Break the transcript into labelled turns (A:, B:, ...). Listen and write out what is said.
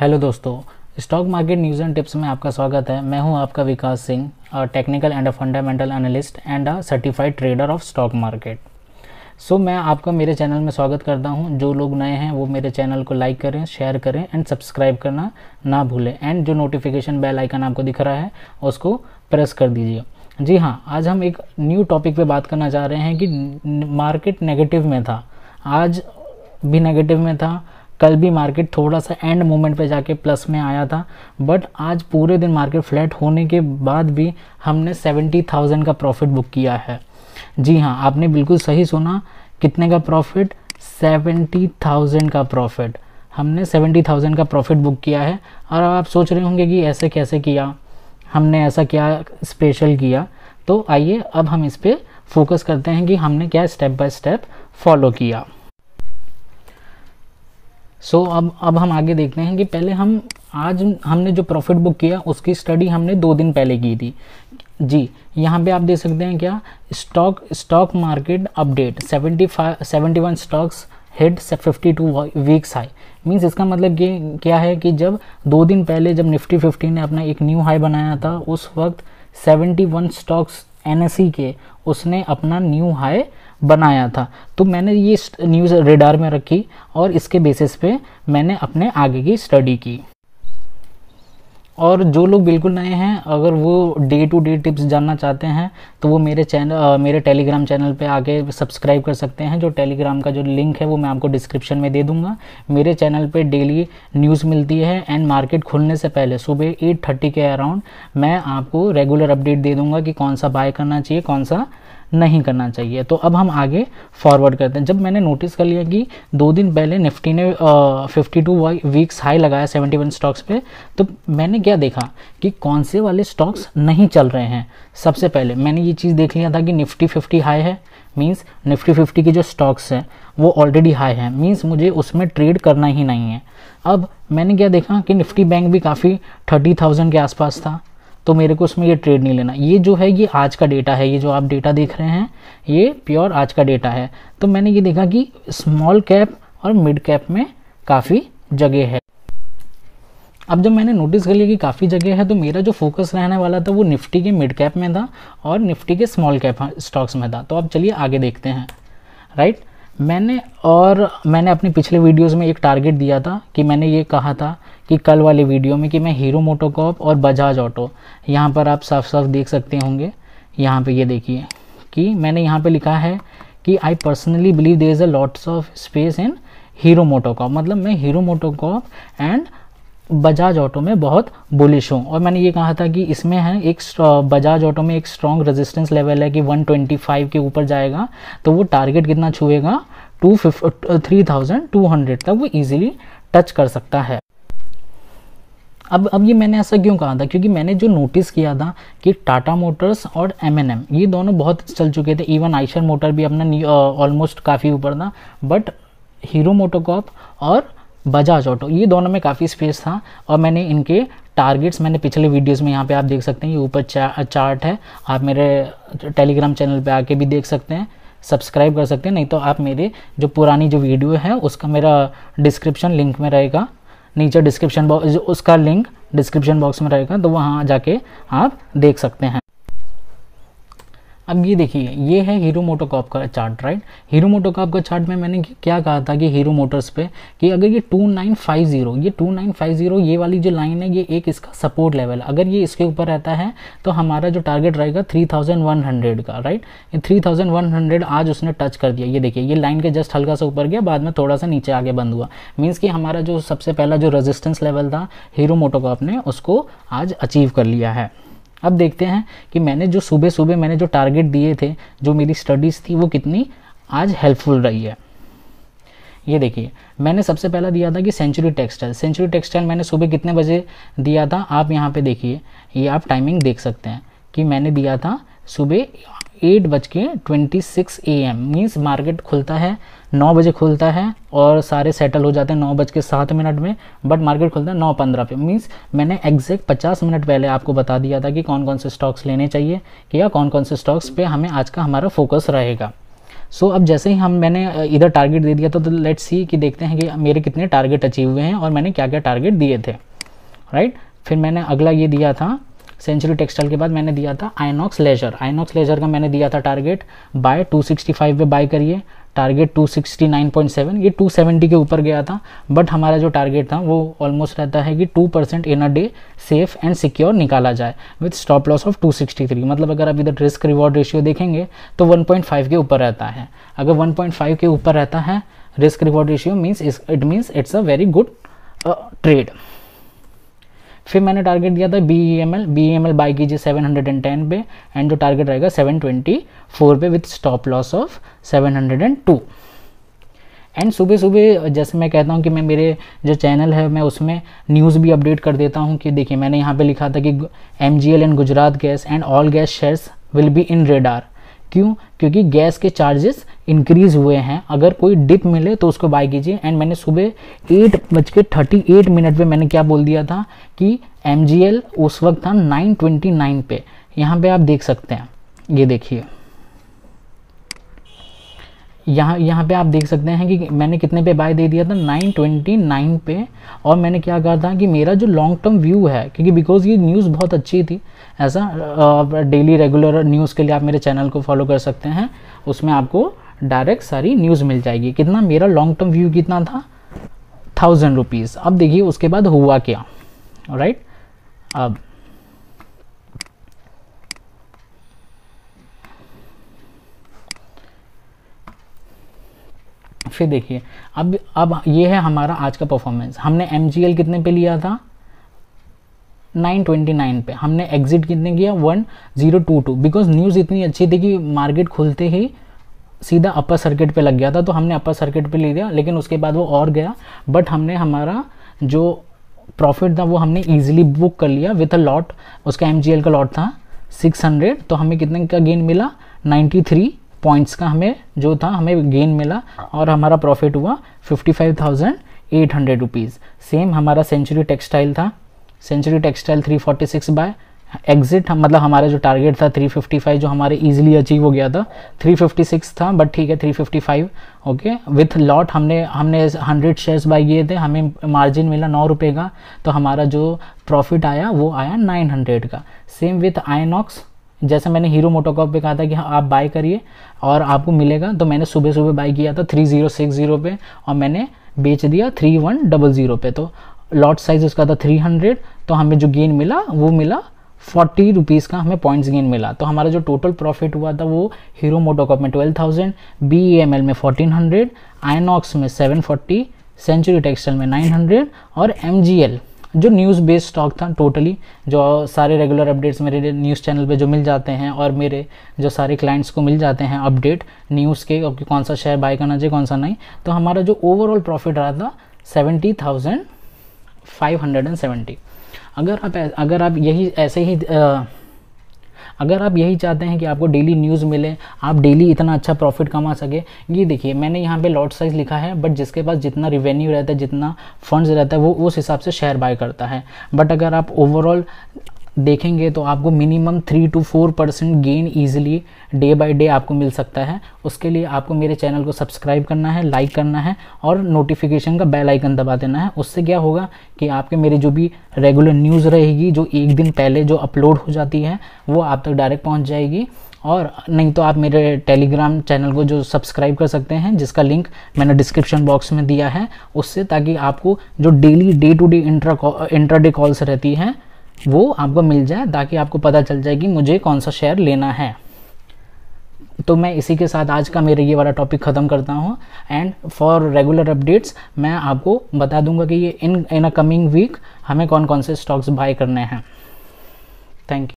A: Hello दोस्तों stock market news and tips में आपका स्वागत है मैं हूं आपका Vikas Singh technical and a fundamental analyst and a certified trader of stock market so मैं आपका मेरे चैनल में स्वागत करता हूं जो लोग नए हैं वो मेरे चैनल को लाइक करें शेयर करें एंड सब्सक्राइब करना ना भूलें एंड जो नोटिफिकेशन बेल आइकन आपको दिख रहा है उसको प्रेस कर दीजिए जी हाँ आज हम एक न्यू टॉपिक पे बात करना चाह रहे हैं कि मार्केट नेगेटिव में था आज भी नेगेटिव में था कल भी मार्केट थोड़ा सा एंड मोमेंट पे जाके प्लस में आया था बट आज पूरे दिन मार्केट फ्लैट होने के बाद भी हमने सेवेंटी थाउजेंड का प्रॉफिट बुक किया है जी हाँ आपने बिल्कुल सही सुना कितने का प्रॉफिट सेवेंटी थाउजेंड का प्रॉफिट हमने सेवेंटी थाउजेंड का प्रॉफिट बुक किया है और अब आप सोच रहे होंगे कि ऐसे कैसे किया हमने ऐसा क्या स्पेशल किया तो आइए अब हम इस पर फोकस करते हैं कि हमने क्या स्टेप बाय स्टेप फॉलो किया सो so, अब अब हम आगे देखते हैं कि पहले हम आज हमने जो प्रॉफिट बुक किया उसकी स्टडी हमने दो दिन पहले की थी जी यहाँ पे आप देख सकते हैं क्या stock stock market update seventy five seventy one stocks hit fifty two weeks high means इसका मतलब ये क्या है कि जब दो दिन पहले जब निफ्टी फिफ्टी ने अपना एक न्यू हाई बनाया था उस वक्त seventy one stocks N e के उसने अपना न्यू हाई बनाया था तो मैंने ये न्यूज़ रेडार में रखी और इसके बेसिस पे मैंने अपने आगे की स्टडी की और जो लोग बिल्कुल नए हैं अगर वो डे टू डे टिप्स जानना चाहते हैं तो वो मेरे चैनल मेरे टेलीग्राम चैनल पे आके सब्सक्राइब कर सकते हैं जो टेलीग्राम का जो लिंक है वो मैं आपको डिस्क्रिप्शन में दे दूंगा मेरे चैनल पे डेली न्यूज़ मिलती है एंड मार्केट खुलने से पहले सुबह एट थर्टी के अराउंड मैं आपको रेगुलर अपडेट दे दूँगा कि कौन सा बाय करना चाहिए कौन सा नहीं करना चाहिए तो अब हम आगे फॉरवर्ड करते हैं जब मैंने नोटिस कर लिया कि दो दिन पहले निफ्टी ने फिफ्टी टू वीक्स हाई लगाया सेवेंटी वन स्टॉक्स पे तो मैंने क्या देखा कि कौन से वाले स्टॉक्स नहीं चल रहे हैं सबसे पहले मैंने ये चीज़ देख लिया था कि निफ्टी फिफ्टी हाई है मीन्स निफ्टी फिफ्टी के जो स्टॉक्स हैं वो ऑलरेडी हाई हैं मीन्स मुझे उसमें ट्रेड करना ही नहीं है अब मैंने क्या देखा कि निफ्टी बैंक भी काफ़ी थर्टी थाउजेंड के आसपास था तो मेरे को उसमें ये ट्रेड नहीं लेना ये जो है ये आज का डेटा है ये जो आप डेटा देख रहे हैं ये प्योर आज का डेटा है तो मैंने ये देखा कि स्मॉल कैप और मिड कैप में काफ़ी जगह है अब जब मैंने नोटिस कर लिया कि काफ़ी जगह है तो मेरा जो फोकस रहने वाला था वो निफ्टी के मिड कैप में था और निफ्टी के स्मॉल कैप स्टॉक्स में था तो अब चलिए आगे देखते हैं राइट right? मैंने और मैंने अपने पिछले वीडियोस में एक टारगेट दिया था कि मैंने ये कहा था कि कल वाले वीडियो में कि मैं हीरो मोटोकॉप और बजाज ऑटो यहाँ पर आप साफ साफ देख सकते होंगे यहाँ पे ये देखिए कि मैंने यहाँ पे लिखा है कि I personally believe there is a lots of space in Hero MotoCorp मतलब मैं हीरो मोटोकॉप एंड बजाज ऑटो में बहुत बुलिश हूँ और मैंने ये कहा था कि इसमें है एक बजाज ऑटो में एक स्ट्रॉन्ग रेजिस्टेंस लेवल है कि 125 के ऊपर जाएगा तो वो टारगेट कितना छुएगा two three thousand two hundred तक वो ईजिली टच कर सकता है अब अब ये मैंने ऐसा क्यों कहा था क्योंकि मैंने जो नोटिस किया था कि टाटा मोटर्स और एम ये दोनों बहुत चल चुके थे इवन आइशर मोटर भी अपना ऑलमोस्ट uh, काफ़ी ऊपर था बट हीरो मोटोकॉप और बजाज ऑटो ये दोनों में काफ़ी स्पेस था और मैंने इनके टारगेट्स मैंने पिछले वीडियोस में यहाँ पे आप देख सकते हैं ये ऊपर चा, चार्ट है आप मेरे टेलीग्राम चैनल पे आके भी देख सकते हैं सब्सक्राइब कर सकते हैं नहीं तो आप मेरे जो पुरानी जो वीडियो है उसका मेरा डिस्क्रिप्शन लिंक में रहेगा नीचे डिस्क्रिप्शन बॉक्स उसका लिंक डिस्क्रिप्शन बॉक्स में रहेगा तो वहाँ जाके आप देख सकते हैं अब ये देखिए ये है हीरो मोटोकॉप का चार्ट राइट हीरो मोटोकॉप का चार्ट में मैंने क्या कहा था कि हीरो मोटर्स पे कि अगर ये 2950 ये 2950 ये वाली जो लाइन है ये एक इसका सपोर्ट लेवल अगर ये इसके ऊपर रहता है तो हमारा जो टारगेट रहेगा 3100 का राइट ये 3100 आज उसने टच कर दिया ये देखिए ये लाइन के जस्ट हल्का सा ऊपर गया बाद में थोड़ा सा नीचे आगे बंद हुआ मीन्स कि हमारा जो सबसे पहला जो रजिस्टेंस लेवल था हीरो मोटोकॉप ने उसको आज अचीव कर लिया है अब देखते हैं कि मैंने जो सुबह सुबह मैंने जो टारगेट दिए थे जो मेरी स्टडीज़ थी वो कितनी आज हेल्पफुल रही है ये देखिए मैंने सबसे पहला दिया था कि सेंचुरी टेक्सटाइल सेंचुरी टेक्सटाइल मैंने सुबह कितने बजे दिया था आप यहाँ पे देखिए ये आप टाइमिंग देख सकते हैं कि मैंने दिया था सुबह एट बज के twenty six A M means market खुलता है नौ बजे खुलता है और सारे सेटल हो जाते हैं नौ बज के सात मिनट में बट मार्केट खुलता है नौ पंद्रह पे मीन्स मैंने एग्जैक्ट पचास मिनट पहले आपको बता दिया था कि कौन कौन से स्टॉक्स लेने चाहिए कि या कौन कौन से स्टॉक्स पे हमें आज का हमारा फोकस रहेगा सो so, अब जैसे ही हम मैंने इधर टारगेट दे दिया तो, तो सी कि देखते हैं कि मेरे कितने टारगेट अचीव हुए हैं और मैंने क्या क्या टारगेट दिए थे राइट right? फिर मैंने अगला ये दिया था सेंचुरी टेक्सटाइल के बाद मैंने दिया था आइनॉक्स लेजर आइनॉक्स लेजर का मैंने दिया था टारगेट बाय 265 पे बाय करिए टारगेट 269.7 ये 270 के ऊपर गया था बट हमारा जो टारगेट था वो ऑलमोस्ट रहता है कि 2 percent in a day safe and secure निकाला जाए विथ स्टॉप लॉस ऑफ 263 मतलब अगर आप इधर रिस्क रिवॉर्ड रेशियो देखेंगे तो 1.5 के ऊपर रहता है अगर 1.5 के ऊपर रहता है risk reward ratio means it means it's a very good trade फिर मैंने टारगेट दिया था B E M L B E M L buy कीजिए सेवन हंड्रेड एंड टेन पे एंड जो टारगेट रहेगा सेवन ट्वेंटी फोर पे with stop loss of seven hundred and two and सुबह सुबह जैसे मैं कहता हूँ कि मैं मेरे जो चैनल है मैं उसमें न्यूज़ भी अपडेट कर देता हूँ कि देखिए मैंने यहाँ पे लिखा था कि M G L and Gujarat gas and all gas shares will be in radar क्यों क्योंकि गैस के चार्जेस इंक्रीज हुए हैं अगर कोई डिप मिले तो उसको बाय कीजिए एंड मैंने सुबह एट बज के थर्टी एट मिनट पर मैंने क्या बोल दिया था कि एम उस वक्त था नाइन ट्वेंटी नाइन पे यहाँ पे आप देख सकते हैं ये देखिए यहाँ यहाँ पे आप देख सकते हैं कि मैंने कितने पे बाय दे दिया था 929 पे और मैंने क्या कहा था कि मेरा जो लॉन्ग टर्म व्यू है क्योंकि बिकॉज ये न्यूज़ बहुत अच्छी थी ऐसा डेली रेगुलर न्यूज़ के लिए आप मेरे चैनल को फॉलो कर सकते हैं उसमें आपको डायरेक्ट सारी न्यूज़ मिल जाएगी कितना मेरा लॉन्ग टर्म व्यू कितना था थाउजेंड रुपीज़ अब देखिए उसके बाद हुआ क्या राइट अब फिर देखिए अब अब ये है हमारा आज का परफॉर्मेंस हमने एम कितने पे लिया था 929 पे हमने एग्जिट कितने किया 1022 बिकॉज न्यूज़ इतनी अच्छी थी कि मार्केट खुलते ही सीधा अपर सर्किट पे लग गया था तो हमने अपर सर्किट पे ले लिया लेकिन उसके बाद वो और गया बट हमने हमारा जो प्रॉफिट था वो हमने ईजिली बुक कर लिया विथ अ लॉट उसका एम का लॉट था 600 तो हमें कितने का गेन मिला 93 पॉइंट्स का हमें जो था हमें गेन मिला और हमारा प्रॉफिट हुआ fifty five thousand eight hundred rupees same हमारा सेंचुरी टेक्सटाइल था century textile three forty six by exit हम मतलब हमारा जो टारगेट था 355 जो हमारे इजीली अचीव हो गया था 356 था बट ठीक है 355 ओके विथ लॉट हमने हमने 100 शेयर्स बाय किए थे हमें मार्जिन मिला नौ रुपये का तो हमारा जो प्रॉफिट आया वो आया 900 का सेम विथ आइनॉक्स जैसे मैंने हीरो मोटोकॉप पे कहा था कि हाँ आप बाय करिए और आपको मिलेगा तो मैंने सुबह सुबह बाय किया था थ्री ज़ीरो सिक्स ज़ीरो पे और मैंने बेच दिया थ्री वन डबल ज़ीरो पे तो लॉट साइज उसका था थ्री हंड्रेड तो हमें जो गेन मिला वो मिला फोर्टी रुपीज़ का हमें पॉइंट्स गेन मिला तो हमारा जो टोटल प्रॉफिट हुआ था वो हीरो मोटोकॉप में twelve thousand B M L में फोर्टीन हंड्रेड आइनॉक्स में सेवन फोर्टी सेंचुरी टेक्सटाइल में नाइन हंड्रेड और एम जी एल जो न्यूज़ बेस्ड स्टॉक था टोटली जो सारे रेगुलर अपडेट्स मेरे न्यूज़ चैनल पे जो मिल जाते हैं और मेरे जो सारे क्लाइंट्स को मिल जाते हैं अपडेट न्यूज़ के कि कौन सा शेयर बाय करना चाहिए कौन सा नहीं तो हमारा जो ओवरऑल प्रॉफिट रहा था seventy thousand five hundred and seventy अगर आप अगर आप यही ऐसे ही आ, अगर आप यही चाहते हैं कि आपको डेली न्यूज़ मिले आप डेली इतना अच्छा प्रॉफिट कमा सके ये देखिए मैंने यहाँ पे लॉट साइज़ लिखा है बट जिसके पास जितना रिवेन्यू रहता है जितना फंड्स रहता है वो उस हिसाब से शेयर बाय करता है बट अगर आप ओवरऑल देखेंगे तो आपको minimum three two four percent gain easily day by day आपको मिल सकता है उसके लिए आपको मेरे चैनल को सब्सक्राइब करना है लाइक करना है और नोटिफिकेशन का बेल आइकन दबा देना है उससे क्या होगा कि आपके मेरे जो भी रेगुलर न्यूज़ रहेगी जो एक दिन पहले जो अपलोड हो जाती है वो आप तक डायरेक्ट पहुँच जाएगी और नहीं तो आप मेरे टेलीग्राम चैनल को जो सब्सक्राइब कर सकते हैं जिसका लिंक मैंने डिस्क्रिप्शन बॉक्स में दिया है उससे ताकि आपको जो daily day to day intra intraday calls रहती हैं वो आपको मिल जाए ताकि आपको पता चल जाए कि मुझे कौन सा शेयर लेना है तो मैं इसी के साथ आज का मेरा ये वाला टॉपिक ख़त्म करता हूँ एंड फॉर रेगुलर अपडेट्स मैं आपको बता दूंगा कि ये इन इन अ कमिंग वीक हमें कौन कौन से स्टॉक्स बाय करने हैं थैंक यू